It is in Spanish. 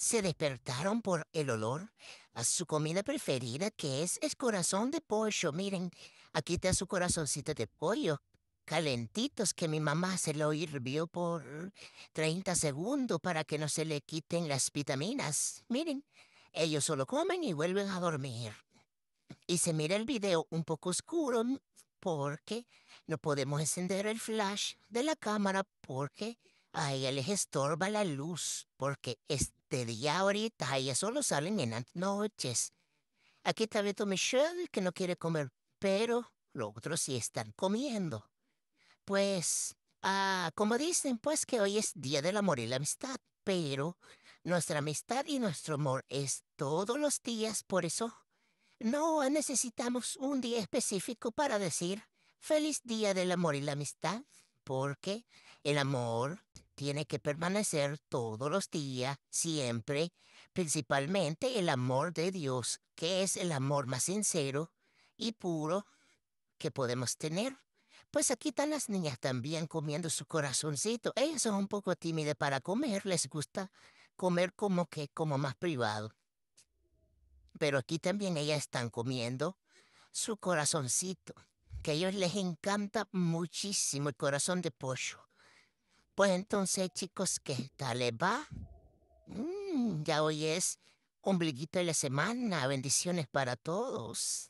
se despertaron por el olor a su comida preferida, que es el corazón de pollo. Miren, aquí está su corazoncito de pollo, calentitos, que mi mamá se lo hirvió por 30 segundos para que no se le quiten las vitaminas. Miren, ellos solo comen y vuelven a dormir. Y se mira el video un poco oscuro mm, porque no podemos encender el flash de la cámara porque a ella les estorba la luz porque es de día ahorita, ellas solo salen en las noches. Aquí está Beto Michelle, que no quiere comer, pero los otros sí están comiendo. Pues, ah, como dicen, pues que hoy es Día del Amor y la Amistad, pero nuestra amistad y nuestro amor es todos los días, por eso no necesitamos un día específico para decir feliz Día del Amor y la Amistad, porque el amor tiene que permanecer todos los días, siempre, principalmente el amor de Dios, que es el amor más sincero y puro que podemos tener. Pues aquí están las niñas también comiendo su corazoncito. Ellas son un poco tímidas para comer, les gusta comer como que como más privado. Pero aquí también ellas están comiendo su corazoncito, que a ellos les encanta muchísimo el corazón de pollo. Pues entonces, chicos, ¿qué tal les va? Mm, ya hoy es ombliguito de la semana. Bendiciones para todos.